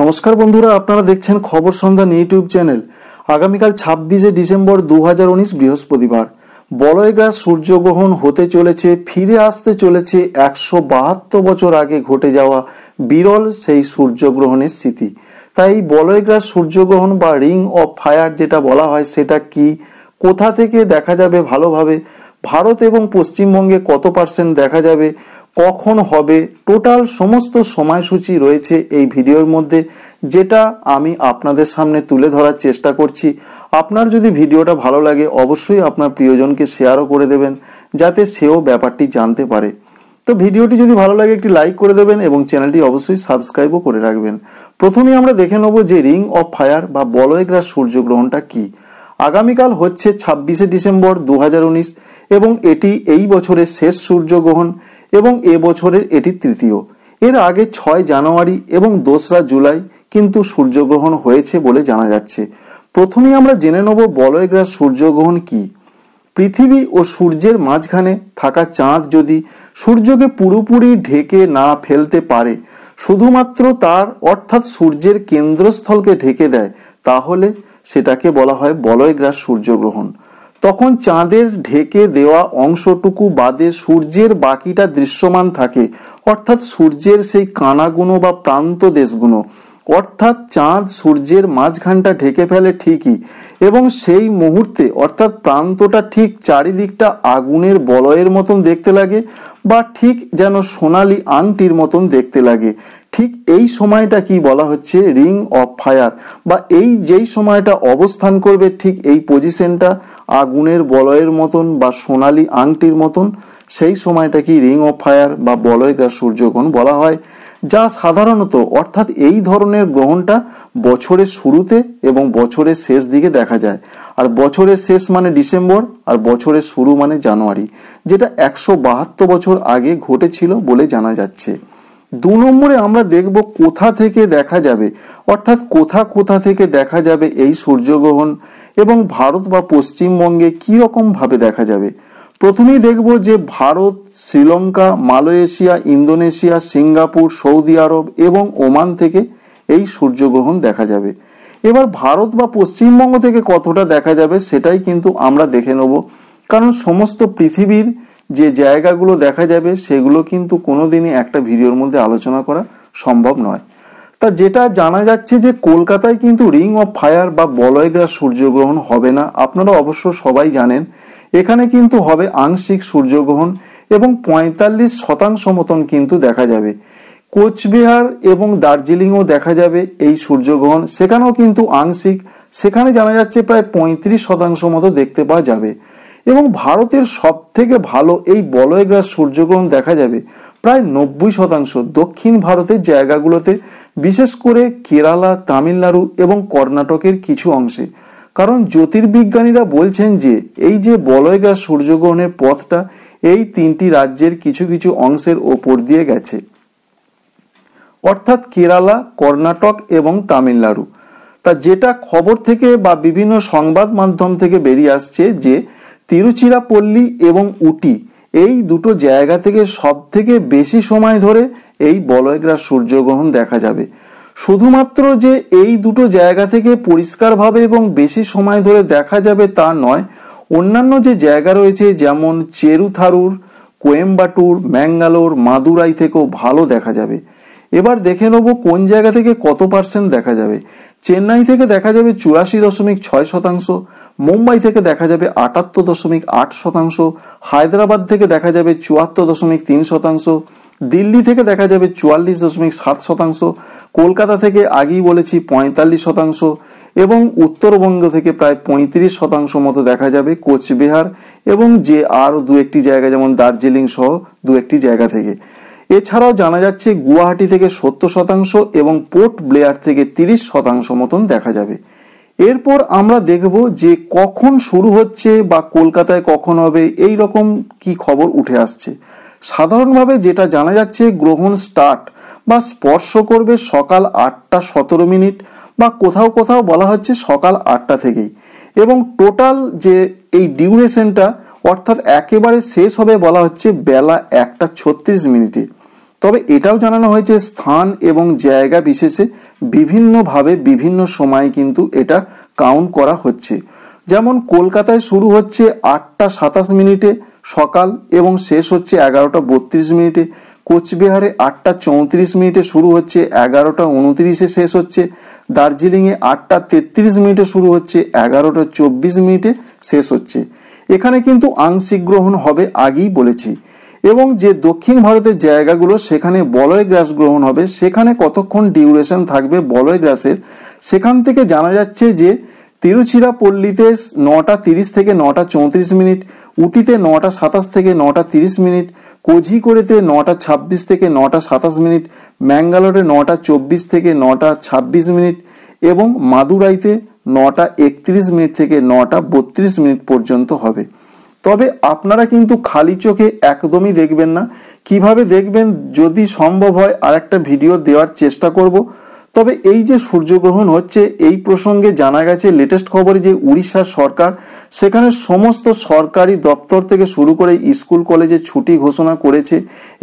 নমস্কার বন্ধুরা আপনারা দেখছেন খবর সন্ধান ইউটিউব চ্যানেল আগামীকাল ছাব্বিশে ডিসেম্বর দু হাজার উনিশ বৃহস্পতিবার বলয়গ্রাস সূর্যগ্রহণ হতে চলেছে ফিরে আসতে চলেছে একশো বাহাত্তর বছর আগে ঘটে যাওয়া বিরল সেই সূর্যগ্রহণের স্মৃতি তাই বলয়গ্রাস সূর্যগ্রহণ বা রিং অফ ফায়ার যেটা বলা হয় সেটা কি কোথা থেকে দেখা যাবে ভালোভাবে ভারত এবং পশ্চিমবঙ্গে কত পার্সেন্ট দেখা যাবে কখন হবে টোটাল সমস্ত সময়সূচি রয়েছে এই ভিডিওর মধ্যে যেটা আমি আপনাদের সামনে তুলে ধরার চেষ্টা করছি আপনার যদি ভিডিওটা ভালো লাগে অবশ্যই আপনার প্রিয়জনকে শেয়ারও করে দেবেন যাতে সেও ব্যাপারটি জানতে পারে তো ভিডিওটি যদি ভালো লাগে একটি লাইক করে দেবেন এবং চ্যানেলটি অবশ্যই সাবস্ক্রাইবও করে রাখবেন প্রথমে আমরা দেখে নেব যে রিং অফ ফায়ার বা বলয়গ্রাস সূর্যগ্রহণটা কি আগামীকাল হচ্ছে ছাব্বিশে ডিসেম্বর দু এবং এটি এই বছরের শেষ সূর্যগ্রহণ এবং এ বছরের এটি তৃতীয় এর আগে ছয় জানুয়ারি এবং দোসরা জুলাই কিন্তু সূর্যগ্রহণ হয়েছে বলে জানা যাচ্ছে প্রথমে আমরা জেনে নেব বলয়গ্রাস সূর্যগ্রহণ কি পৃথিবী ও সূর্যের মাঝখানে থাকা চাঁদ যদি সূর্যকে পুরোপুরি ঢেকে না ফেলতে পারে শুধুমাত্র তার অর্থাৎ সূর্যের কেন্দ্রস্থলকে ঢেকে দেয় তাহলে সেটাকে বলা হয় বলয়গ্রাস সূর্যগ্রহণ তখন চাঁদের ঢেকে দেওয়া অংশটুকু বাদে সূর্যের বাকিটা দৃশ্যমান থাকে অর্থাৎ সূর্যের সেই কানাগুনো বা প্রান্ত দেশগুনো অর্থাৎ চাঁদ সূর্যের মাঝখানটা ঢেকে ফেলে ঠিকই এবং সেই মুহূর্তে অর্থাৎ প্রান্তটা ঠিক চারিদিকটা আগুনের বলয়ের মতন দেখতে লাগে বা ঠিক যেন সোনালি আংটির মতন দেখতে লাগে ঠিক এই সময়টা কি বলা হচ্ছে রিং অফ ফায়ার বা এই যেই সময়টা অবস্থান করবে ঠিক এই পজিশনটা আগুনের বলয়ের মতন বা সোনালি আংটির মতন সেই সময়টা কি রিং অফ ফায়ার বা বলয়কার সূর্যগ্রহণ বলা হয় যা সাধারণত অর্থাৎ এই ধরনের গ্রহণটা বছরের শুরুতে এবং বছরের শেষ দিকে দেখা যায় আর বছরের শেষ মানে ডিসেম্বর আর বছরের শুরু মানে জানুয়ারি যেটা একশো বাহাত্তর বছর আগে ঘটেছিল বলে জানা যাচ্ছে দু নম্বরে আমরা দেখব কোথা থেকে দেখা যাবে অর্থাৎ কোথা কোথা থেকে দেখা যাবে এই সূর্যগ্রহণ এবং ভারত বা পশ্চিমবঙ্গে কীরকমভাবে দেখা যাবে প্রথমেই দেখব যে Bharat Sri Lanka Malaysia Indonesia Singapore Saudi Arab এবং ওমান থেকে এই সূর্যগ্রহণ দেখা যাবে এবার ভারত বা পশ্চিমবঙ্গ থেকে কতটা দেখা যাবে সেটাই কিন্তু আমরা দেখে নেব কারণ সমস্ত পৃথিবীর যে জায়গাগুলো দেখা যাবে সেগুলো কিন্তু কোনো দিনই একটা ভিডিওর মধ্যে আলোচনা করা সম্ভব নয় তা যেটা জানা যাচ্ছে যে কলকাতায় কিন্তু রিং অফ ফায়ার বা বলয়গ্রাস সূর্যগ্রহণ হবে না আপনারা অবশ্য সবাই জানেন এখানে কিন্তু হবে আংশিক সূর্যগ্রহণ এবং পঁয়তাল্লিশ শতাংশ মতন কিন্তু দেখা যাবে কোচবিহার এবং দার্জিলিংও দেখা যাবে এই সূর্যগ্রহণ সেখানেও কিন্তু আংশিক সেখানে জানা যাচ্ছে প্রায় পঁয়ত্রিশ শতাংশ মতো দেখতে পাওয়া যাবে এবং ভারতের সব থেকে ভালো এই বলয়গ্রাস সূর্যগ্রহণ দেখা যাবে প্রায় নব্বই শতাংশ দক্ষিণ ভারতের জায়গাগুলোতে বিশেষ করে কেরালা তামিলনাড়ু এবং কর্ণাটকের কিছু অংশে কারণ জ্যোতির্বিজ্ঞানীরা বলছেন যে এই যে বলয়গ্রাস সূর্যগ্রহণের পথটা এই তিনটি রাজ্যের কিছু কিছু অংশের ওপর দিয়ে গেছে অর্থাৎ কেরালা কর্ণাটক এবং তামিলনাড়ু তা যেটা খবর থেকে বা বিভিন্ন সংবাদ মাধ্যম থেকে বেরিয়ে আসছে যে তিরুচিরাপল্লী এবং উটি এই দুটো জায়গা থেকে সব থেকে বেশি সময় ধরে এই বলয়গ্রাস সূর্যগ্রহণ দেখা যাবে শুধুমাত্র যে এই দুটো জায়গা থেকে পরিষ্কারভাবে এবং বেশি সময় ধরে দেখা যাবে তা নয় অন্যান্য যে জায়গা রয়েছে যেমন চেরুথারুর কোয়েম্বাটুর ম্যাঙ্গালোর মাদুরাই থেকেও ভালো দেখা যাবে এবার দেখে নেব কোন জায়গা থেকে কত পার্সেন্ট দেখা যাবে চেন্নাই থেকে দেখা যাবে চুরাশি দশমিক ছয় শতাংশ মুম্বাই থেকে দেখা যাবে আটাত্তর দশমিক আট শতাংশ হায়দ্রাবাদ থেকে দেখা যাবে চুয়াত্তর দশমিক তিন শতাংশ দিল্লি থেকে দেখা যাবে চুয়াল্লিশ দশমিক সাত শতাংশ কলকাতা থেকে আগেই বলেছি পঁয়তাল্লিশ শতাংশ এবং উত্তরবঙ্গ থেকে প্রায় পঁয়ত্রিশ শতাংশ মতো দেখা যাবে কোচবিহার এবং যে আরও দু একটি জায়গা যেমন দার্জিলিং সহ দু একটি জায়গা থেকে এছাড়াও জানা যাচ্ছে গুয়াহাটি থেকে সত্তর শতাংশ এবং পোর্ট ব্লেয়ার থেকে তিরিশ শতাংশ মতন দেখা যাবে এরপর আমরা দেখব যে কখন শুরু হচ্ছে বা কলকাতায় কখন হবে এই রকম কি খবর উঠে আসছে সাধারণভাবে যেটা জানা যাচ্ছে গ্রহণ স্টার্ট বা স্পর্শ করবে সকাল আটটা সতেরো মিনিট বা কোথাও কোথাও বলা হচ্ছে সকাল আটটা থেকেই এবং টোটাল যে এই ডিউরেশনটা অর্থাৎ একেবারে শেষ হবে বলা হচ্ছে বেলা একটা ছত্রিশ মিনিটে তবে এটাও জানানো হয়েছে স্থান এবং জায়গা বিশেষে বিভিন্নভাবে বিভিন্ন সময়ে কিন্তু এটা কাউন্ট করা হচ্ছে যেমন কলকাতায় শুরু হচ্ছে আটটা সাতাশ মিনিটে সকাল এবং শেষ হচ্ছে এগারোটা বত্রিশ মিনিটে কোচবিহারে আটটা চৌত্রিশ মিনিটে শুরু হচ্ছে এগারোটা উনত্রিশে শেষ হচ্ছে দার্জিলিংয়ে আটটা তেত্রিশ মিনিটে শুরু হচ্ছে এগারোটা চব্বিশ মিনিটে শেষ হচ্ছে এখানে কিন্তু আংশিক গ্রহণ হবে আগেই বলেছি এবং যে দক্ষিণ ভারতের জায়গাগুলো সেখানে বলয় গ্রাস গ্রহণ হবে সেখানে কতক্ষণ ডিউরেশন থাকবে বলয় গ্রাসের সেখান থেকে জানা যাচ্ছে যে তিরুচিরাপল্লিতে নটা তিরিশ থেকে নটা চৌত্রিশ মিনিট উটিতে নটা সাতাশ থেকে নটা তিরিশ মিনিট কোঝিকোড়েতে নটা ছাব্বিশ থেকে নটা সাতাশ মিনিট ম্যাঙ্গালোরে নটা চব্বিশ থেকে নটা ছাব্বিশ মিনিট এবং মাদুরাইতে নটা একত্রিশ মিনিট থেকে নটা বত্রিশ মিনিট পর্যন্ত হবে তবে আপনারা কিন্তু খালি চোখে একদমই দেখবেন না কিভাবে দেখবেন যদি সম্ভব হয় আর একটা ভিডিও দেওয়ার চেষ্টা করব তবে এই যে সূর্যগ্রহণ হচ্ছে এই প্রসঙ্গে জানা গেছে লেটেস্ট খবরে যে উড়িষ্যার সরকার সেখানে সমস্ত সরকারি দপ্তর থেকে শুরু করে স্কুল কলেজে ছুটি ঘোষণা করেছে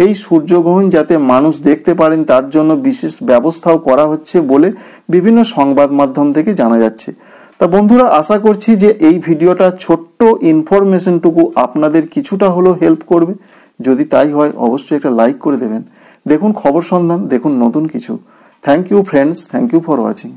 এই সূর্যগ্রহণ যাতে মানুষ দেখতে পারেন তার জন্য বিশেষ ব্যবস্থাও করা হচ্ছে বলে বিভিন্ন সংবাদ মাধ্যম থেকে জানা যাচ্ছে তা বন্ধুরা আশা করছি যে এই ভিডিওটা ছোট্ট ইনফরমেশনটুকু আপনাদের কিছুটা হলেও হেল্প করবে যদি তাই হয় অবশ্যই একটা লাইক করে দেবেন দেখুন খবর সন্ধান দেখুন নতুন কিছু thank you friends thank you for watching